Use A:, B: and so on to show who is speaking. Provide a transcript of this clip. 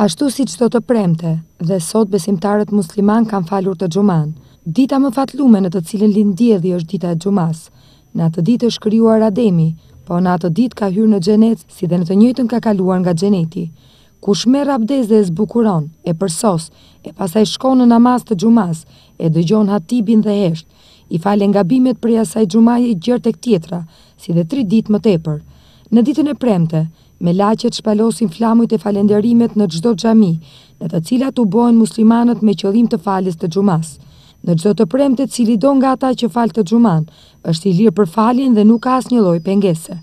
A: Ashtu si që do të premte,
B: dhe sot besimtarët musliman kanë falur të gjuman, dita më fatlume në të cilin lindjedhi është dita e gjumas. Në atë ditë është kryuar Ademi, po në atë ditë ka hyrë në gjenet si dhe në të njëtën ka kaluar nga gjeneti. Kush me rabdez dhe zbukuron, e përsos, e pasaj shkonë në namaz të gjumas, e dëgjon hatibin dhe hesht, i falen nga bimet përja saj gjumaj i gjërë tek tjetra, si dhe tri ditë më tepër. Në ditën e premte, me laqet shpalosin flamujt e falenderimet në gjdo gjami, në të cilat u bojnë muslimanët me qëllim të falis të gjumas. Në gjdo të premte cili do nga ta që fal të gjuman, është i lirë për falin dhe nuk as një loj pengese.